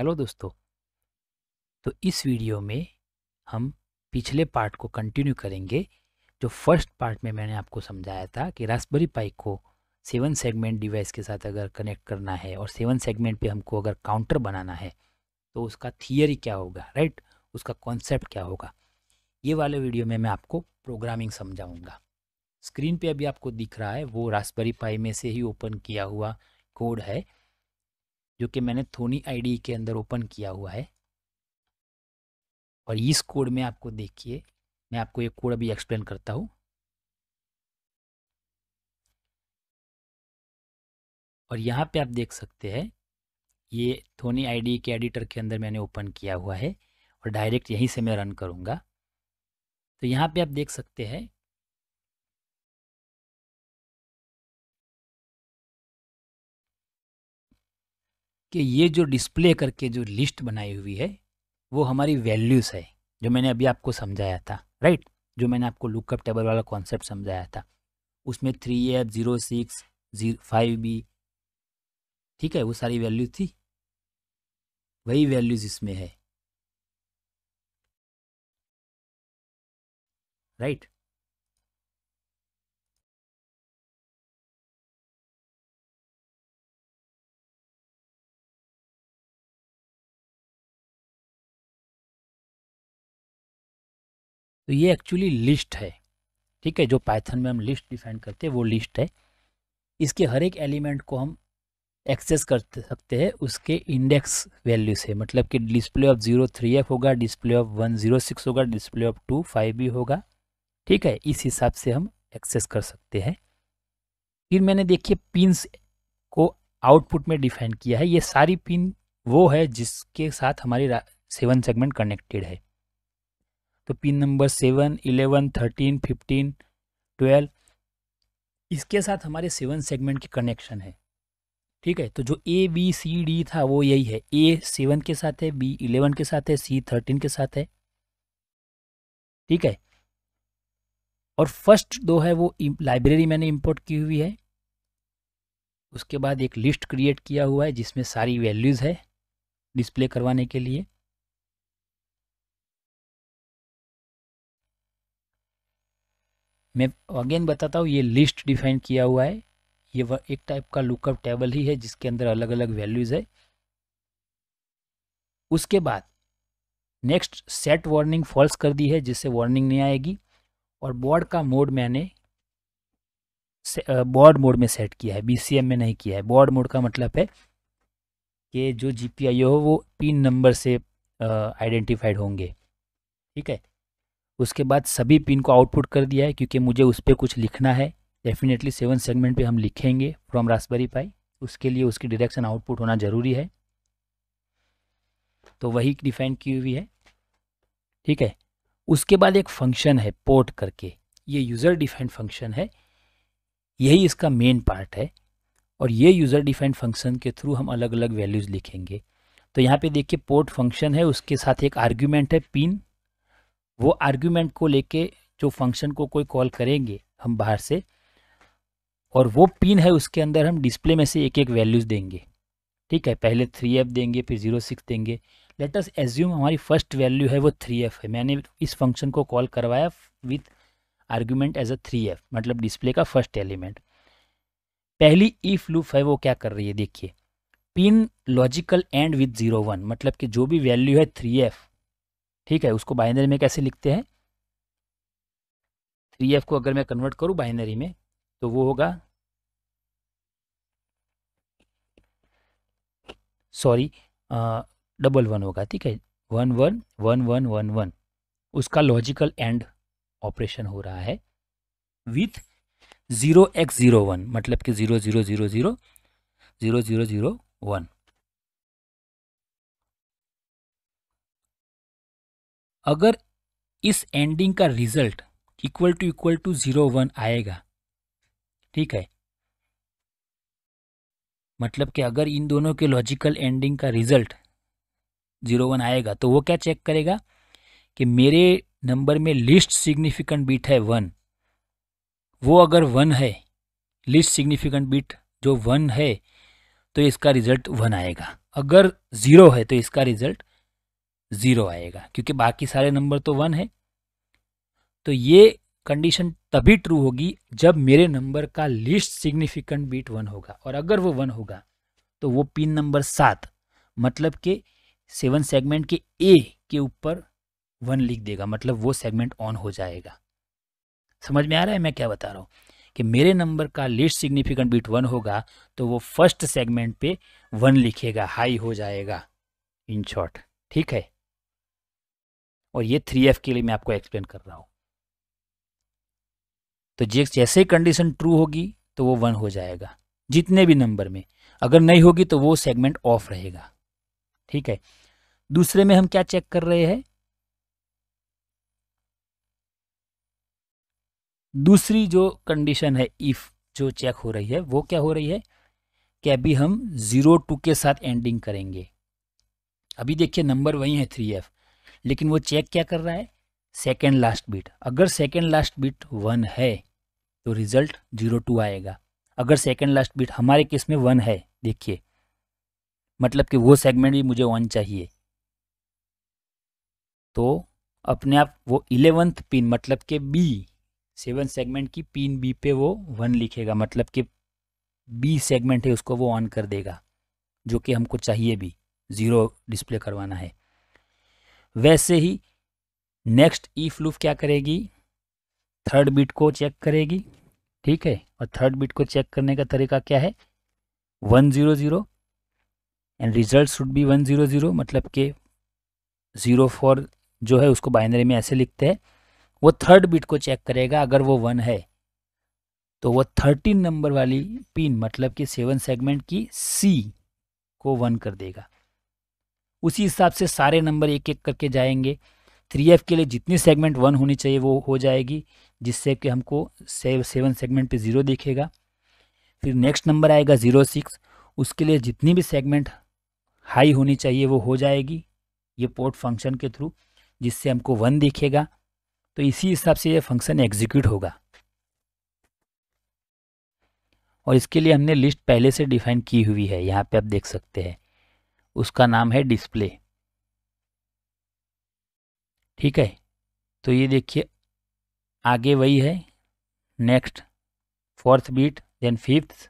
Hello दोस्तों तो इस वीडियो में हम पिछले पार्ट को कंटिन्यू करेंगे जो फर्स्ट पार्ट में मैंने आपको समझाया था कि रास्बरी पाई को सेवन सेगमेंट डिवाइस के साथ अगर कनेक्ट करना है और सेवन सेगमेंट पे हमको अगर काउंटर बनाना है तो उसका थियरी क्या होगा राइट उसका कॉन्सेप्ट क्या होगा ये वाले वीडियो में मैं आपको प्रोग्रामिंग समझाऊँगा स्क्रीन पे अभी आपको दिख रहा है वो रास्बरी पाई में से ही ओपन किया हुआ कोड है जो कि मैंने थोनी आई के अंदर ओपन किया हुआ है और इस कोड में आपको देखिए मैं आपको ये कोड अभी एक्सप्लेन करता हूँ और यहाँ पे आप देख सकते हैं ये थोनी आई के एडिटर के अंदर मैंने ओपन किया हुआ है और डायरेक्ट यहीं से मैं रन करूँगा तो यहाँ पे आप देख सकते हैं कि ये जो डिस्प्ले करके जो लिस्ट बनाई हुई है वो हमारी वैल्यूज़ है जो मैंने अभी आपको समझाया था राइट जो मैंने आपको लुकअप टेबल वाला कॉन्सेप्ट समझाया था उसमें three F zero six zero five B ठीक है वो सारी वैल्यू थी वही वैल्यूज़ इसमें है राइट right? तो ये एक्चुअली लिस्ट है ठीक है जो पाइथन में हम लिस्ट डिफाइन करते हैं वो लिस्ट है इसके हर एक एलिमेंट को हम एक्सेस कर सकते हैं उसके इंडेक्स वैल्यू से मतलब कि display of zero three F होगा display of one zero six होगा डिस्प्ले ऑफ टू फाइव भी होगा ठीक है इस हिसाब से हम एक्सेस कर सकते हैं फिर मैंने देखिए पिनस को आउटपुट में डिफाइन किया है ये सारी पिन वो है जिसके साथ हमारी सेवन सेगमेंट कनेक्टेड है तो pin number seven eleven thirteen fifteen twelve इसके साथ हमारे सेवन सेगमेंट के कनेक्शन है ठीक है तो जो ए बी सी डी था वो यही है ए सेवन के साथ है बी इलेवन के साथ है सी थर्टीन के साथ है ठीक है और फर्स्ट दो है वो लाइब्रेरी मैंने इंपोर्ट की हुई है उसके बाद एक लिस्ट क्रिएट किया हुआ है जिसमें सारी वैल्यूज़ है डिस्प्ले करवाने के लिए मैं अगेन बताता हूँ ये लिस्ट डिफाइन किया हुआ है ये एक टाइप का लुकअप टेबल ही है जिसके अंदर अलग अलग वैल्यूज़ है उसके बाद नेक्स्ट सेट वार्निंग फॉल्स कर दी है जिससे वार्निंग नहीं आएगी और बोर्ड का मोड मैंने बोर्ड मोड में सेट किया है बीसीएम में नहीं किया है बोर्ड मोड का मतलब है कि जो जीपीआईओ हो वो पिन नंबर से आइडेंटिफाइड होंगे ठीक है उसके बाद सभी पिन को आउटपुट कर दिया है क्योंकि मुझे उस पर कुछ लिखना है डेफिनेटली सेवन सेगमेंट पे हम लिखेंगे फ्रॉम रासबरी पाई उसके लिए उसकी डिरेक्शन आउटपुट होना ज़रूरी है तो वही डिफाइन की हुई है ठीक है उसके बाद एक फंक्शन है पोर्ट करके ये यूज़र डिफाइंड फंक्शन है यही इसका मेन पार्ट है और ये यूज़र डिफाइंड फंक्शन के थ्रू हम अलग अलग वैल्यूज़ लिखेंगे तो यहाँ पे देखिए पोर्ट फंक्शन है उसके साथ एक आर्ग्यूमेंट है पिन वो आर्ग्यूमेंट को लेके जो फंक्शन को कोई कॉल करेंगे हम बाहर से और वो पिन है उसके अंदर हम डिस्प्ले में से एक एक वैल्यूज़ देंगे ठीक है पहले थ्री एफ देंगे फिर जीरो सिक्स देंगे लेटस एज्यूम हमारी फर्स्ट वैल्यू है वो थ्री एफ है मैंने इस फंक्शन को कॉल करवाया with argument as a three F मतलब डिस्प्ले का फर्स्ट एलिमेंट पहली इफ लूप है वो क्या कर रही है देखिए pin logical and with zero one मतलब कि जो भी वैल्यू है थ्री एफ ठीक है उसको बाइनरी में कैसे लिखते हैं थ्री एफ को अगर मैं कन्वर्ट करूँ बाइनरी में तो वो होगा सॉरी डबल वन होगा ठीक है one one one one one one उसका लॉजिकल एंड ऑपरेशन हो रहा है with zero x zero one मतलब कि zero zero zero zero zero zero zero one अगर इस एंडिंग का result equal to equal to zero one आएगा ठीक है मतलब कि अगर इन दोनों के लॉजिकल एंडिंग का रिजल्ट जीरो वन आएगा तो वो क्या चेक करेगा कि मेरे नंबर में लिस्ट सिग्निफिकेंट बिट है वन वो अगर वन है लिस्ट सिग्निफिकेंट बिट जो वन है तो इसका रिजल्ट वन आएगा अगर ज़ीरो है तो इसका रिजल्ट ज़ीरो आएगा क्योंकि बाकी सारे नंबर तो वन है तो ये कंडीशन तभी ट्रू होगी जब मेरे नंबर का लिस्ट सिग्निफिकेंट बीट वन होगा और अगर वो वन होगा तो वो पिन नंबर सात मतलब के सेवन सेगमेंट के ए के ऊपर वन लिख देगा मतलब वो सेगमेंट ऑन हो जाएगा समझ में आ रहा है मैं क्या बता रहा हूँ कि मेरे नंबर का लिस्ट सिग्निफिकेंट बीट वन होगा तो वो फर्स्ट सेगमेंट पे वन लिखेगा हाई हो जाएगा इन शॉर्ट ठीक है और ये थ्री एफ के लिए मैं आपको एक्सप्लेन कर रहा हूँ तो जैसे ही कंडीशन ट्रू होगी तो वो वन हो जाएगा जितने भी नंबर में अगर नहीं होगी तो वो सेगमेंट ऑफ रहेगा ठीक है दूसरे में हम क्या चेक कर रहे हैं दूसरी जो कंडीशन है इफ जो चेक हो रही है वो क्या हो रही है कि अभी हम जीरो टू के साथ एंडिंग करेंगे अभी देखिए नंबर वही है थ्री एफ लेकिन वो चेक क्या कर रहा है सेकेंड लास्ट बीट अगर सेकेंड लास्ट बीट वन है तो रिजल्ट जीरो टू आएगा अगर सेकेंड लास्ट बीट हमारे केस में वन है देखिए मतलब कि वो सेगमेंट भी मुझे वन चाहिए तो अपने आप वो इलेवंथ पिन मतलब के बी सेवन सेगमेंट की पिन बी पे वो वन लिखेगा मतलब कि बी सेगमेंट है उसको वो ऑन कर देगा जो कि हमको चाहिए भी ज़ीरो डिस्प्ले करवाना है वैसे ही नेक्स्ट ई लूप क्या करेगी थर्ड बिट को चेक करेगी ठीक है और थर्ड बिट को चेक करने का तरीका क्या है one zero zero and result should be one zero zero मतलब के ज़ीरो फोर जो है उसको बाइनरी में ऐसे लिखते हैं वो थर्ड बिट को चेक करेगा अगर वो वन है तो वो थर्टीन नंबर वाली पिन मतलब कि सेवन सेगमेंट की सी को वन कर देगा उसी हिसाब से सारे नंबर एक एक करके जाएंगे थ्री एफ के लिए जितनी सेगमेंट वन होनी चाहिए वो हो जाएगी जिससे कि हमको सेव सेवन सेगमेंट पे ज़ीरो दिखेगा फिर नेक्स्ट नंबर आएगा ज़ीरो सिक्स उसके लिए जितनी भी सेगमेंट हाई होनी चाहिए वो हो जाएगी ये पोर्ट फंक्शन के थ्रू जिससे हमको वन दिखेगा तो इसी हिसाब से ये फंक्शन एग्जीक्यूट होगा और इसके लिए हमने लिस्ट पहले से डिफाइन की हुई है यहाँ पे आप देख सकते हैं उसका नाम है डिस्प्ले ठीक है तो ये देखिए आगे वही है next fourth bit then fifth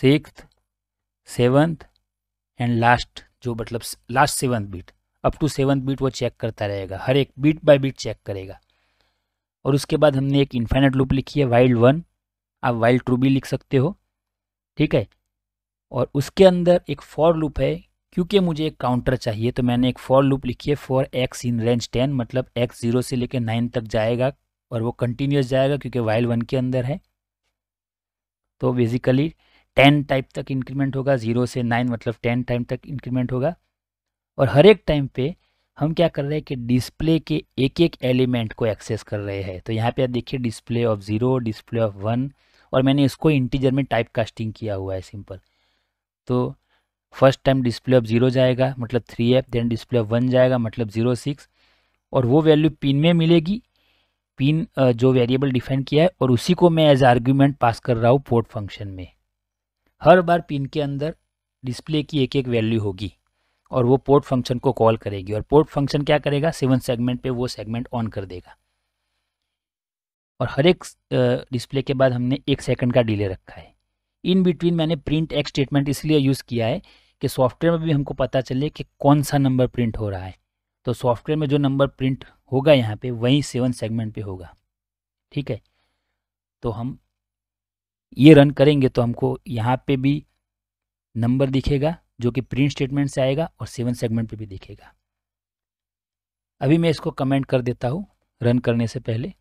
six seventh and last जो मतलब last seventh bit up to seventh bit वो चेक करता रहेगा हर एक बीट बाय बीट चेक करेगा और उसके बाद हमने एक इन्फाइनेट लूप लिखी है वाइल्ड वन आप वाइल्ड टू भी लिख सकते हो ठीक है और उसके अंदर एक फॉर लूप है क्योंकि मुझे एक काउंटर चाहिए तो मैंने एक फॉर लूप लिखी है for x in range ten मतलब एक्स जीरो से लेकर नाइन तक जाएगा और वो कंटिन्यूस जाएगा क्योंकि वाइल वन के अंदर है तो बेसिकली टेन टाइप तक इंक्रीमेंट होगा ज़ीरो से नाइन मतलब टेन टाइम तक इंक्रीमेंट होगा और हर एक टाइम पे हम क्या कर रहे हैं कि डिस्प्ले के एक एक एलिमेंट को एक्सेस कर रहे हैं तो यहाँ पे आप देखिए display of zero display of one और मैंने इसको इंटीजर में टाइप कास्टिंग किया हुआ है सिंपल तो first time display of zero जाएगा मतलब three F then display of one जाएगा मतलब जीरो सिक्स और वो वैल्यू पिन में मिलेगी पिन जो वेरिएबल डिफाइन किया है और उसी को मैं एज आर्ग्यूमेंट पास कर रहा हूँ पोर्ट फंक्शन में हर बार पिन के अंदर डिस्प्ले की एक एक वैल्यू होगी और वो पोर्ट फंक्शन को कॉल करेगी और पोर्ट फंक्शन क्या करेगा सेवन सेगमेंट पे वो सेगमेंट ऑन कर देगा और हर एक डिस्प्ले के बाद हमने एक सेकंड का डिले रखा है इन बिटवीन मैंने प्रिंट एक्स स्टेटमेंट इसलिए यूज़ किया है कि सॉफ्टवेयर में भी हमको पता चले कि कौन सा नंबर प्रिंट हो रहा है तो सॉफ्टवेयर में जो नंबर प्रिंट होगा यहाँ पे वही सेवन सेगमेंट पे होगा ठीक है तो हम ये रन करेंगे तो हमको यहाँ पे भी नंबर दिखेगा जो कि प्रिंट स्टेटमेंट से आएगा और सेवन सेगमेंट पे भी दिखेगा अभी मैं इसको कमेंट कर देता हूँ रन करने से पहले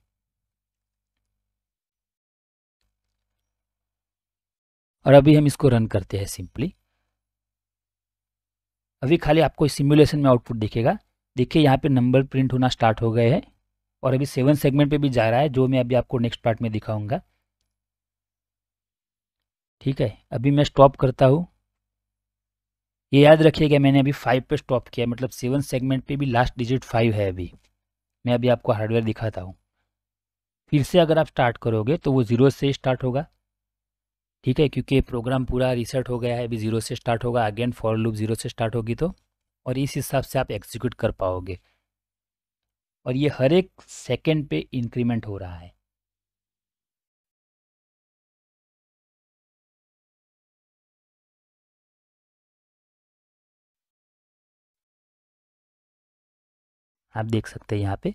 और अभी हम इसको रन करते हैं सिंपली अभी खाली आपको सिमुलेशन में आउटपुट दिखेगा देखिए यहाँ पे नंबर प्रिंट होना स्टार्ट हो गए हैं और अभी सेवन सेगमेंट पे भी जा रहा है जो मैं अभी आपको नेक्स्ट पार्ट में दिखाऊंगा ठीक है अभी मैं स्टॉप करता हूँ ये याद रखिएगा मैंने अभी फाइव पे स्टॉप किया मतलब सेवन सेगमेंट पे भी लास्ट डिजिट फाइव है अभी मैं अभी आपको हार्डवेयर दिखाता हूँ फिर से अगर आप स्टार्ट करोगे तो वो ज़ीरो से स्टार्ट होगा ठीक है क्योंकि प्रोग्राम पूरा रिसेट हो गया है अभी ज़ीरो से स्टार्ट होगा अगेन फॉर लूप ज़ीरो से स्टार्ट होगी तो और इस हिसाब से आप एग्जीक्यूट कर पाओगे और ये हर एक सेकेंड पे इंक्रीमेंट हो रहा है आप देख सकते हैं यहाँ पे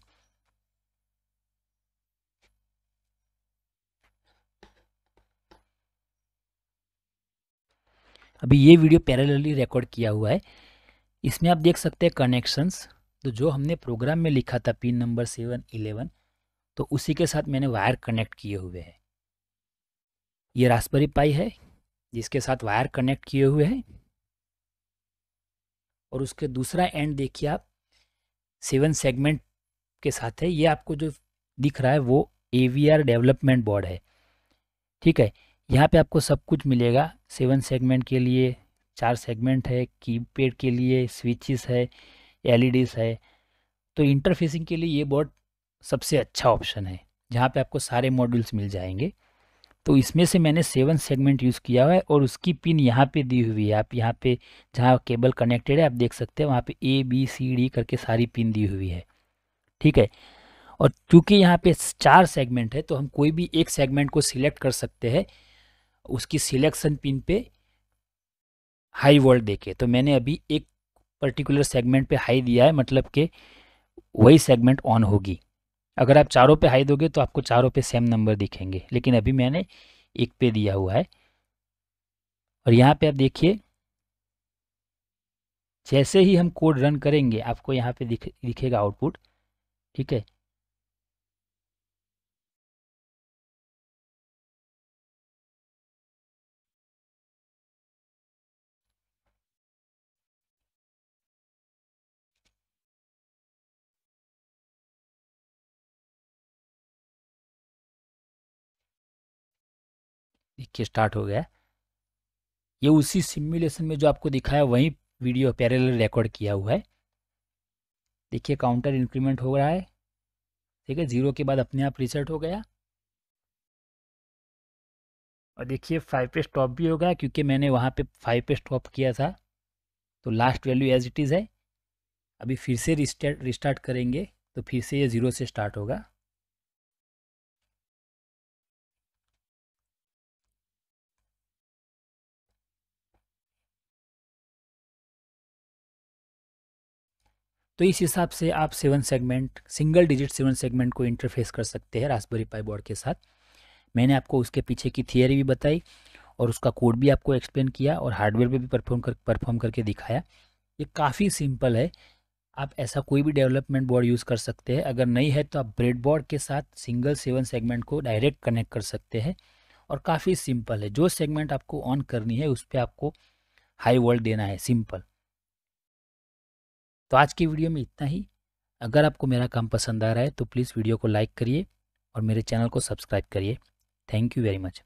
अभी ये वीडियो पैरेलली रिकॉर्ड किया हुआ है इसमें आप देख सकते हैं कनेक्शंस तो जो हमने प्रोग्राम में लिखा था पिन नंबर सेवन इलेवन तो उसी के साथ मैंने वायर कनेक्ट किए हुए हैं ये रास्परी पाई है जिसके साथ वायर कनेक्ट किए हुए हैं और उसके दूसरा एंड देखिए आप सेवन सेगमेंट के साथ है ये आपको जो दिख रहा है वो ए डेवलपमेंट बोर्ड है ठीक है यहाँ पे आपको सब कुछ मिलेगा सेवन सेगमेंट के लिए चार सेगमेंट है कीपैड के लिए स्विचेस है एलईडीज है तो इंटरफेसिंग के लिए ये बोर्ड सबसे अच्छा ऑप्शन है जहाँ पे आपको सारे मॉड्यूल्स मिल जाएंगे तो इसमें से मैंने सेवन सेगमेंट यूज़ किया हुआ है और उसकी पिन यहाँ पे दी हुई है आप यहाँ पे जहाँ केबल कनेक्टेड है आप देख सकते हैं वहाँ पे ए बी सी डी करके सारी पिन दी हुई है ठीक है और चूँकि यहाँ पे चार सेगमेंट है तो हम कोई भी एक सेगमेंट को सिलेक्ट कर सकते हैं उसकी सिलेक्शन पिन पे हाई वोल्ट देखे तो मैंने अभी एक पर्टिकुलर सेगमेंट पे हाई दिया है मतलब कि वही सेगमेंट ऑन होगी अगर आप चारों पे हाई दोगे तो आपको चारों पे सेम नंबर दिखेंगे लेकिन अभी मैंने एक पे दिया हुआ है और यहाँ पे आप देखिए जैसे ही हम कोड रन करेंगे आपको यहाँ पे दिख दिखेगा आउटपुट ठीक है देखिए स्टार्ट हो गया ये उसी सिमुलेशन में जो आपको दिखाया वहीं वीडियो पैरल रिकॉर्ड किया हुआ है देखिए काउंटर इंक्रीमेंट हो रहा है ठीक है ज़ीरो के बाद अपने आप रिसेट हो गया और देखिए फाइव पे स्टॉप भी होगा क्योंकि मैंने वहाँ पे फाइव पे स्टॉप किया था तो last value as it is है अभी फिर से रिस्टार्ट रिस्टार्ट करेंगे तो फिर से ये ज़ीरो से स्टार्ट होगा तो इस हिसाब से आप seven segment single digit seven segment को इंटरफेस कर सकते हैं रासबरी पाई बोर्ड के साथ मैंने आपको उसके पीछे की थियरी भी बताई और उसका कोड भी आपको एक्सप्लेन किया और हार्डवेयर पे भी परफॉर्म कर परफॉर्म करके दिखाया ये काफ़ी सिंपल है आप ऐसा कोई भी डेवलपमेंट बोर्ड यूज़ कर सकते हैं अगर नहीं है तो आप ब्रेड बोर्ड के साथ सिंगल सेवन सेगमेंट को डायरेक्ट कनेक्ट कर सकते हैं और काफ़ी सिंपल है जो सेगमेंट आपको ऑन करनी है उस पर आपको हाई वोल्ट देना है सिंपल तो आज की वीडियो में इतना ही अगर आपको मेरा काम पसंद आ रहा है तो प्लीज़ वीडियो को लाइक करिए और मेरे चैनल को सब्सक्राइब करिए थैंक यू वेरी मच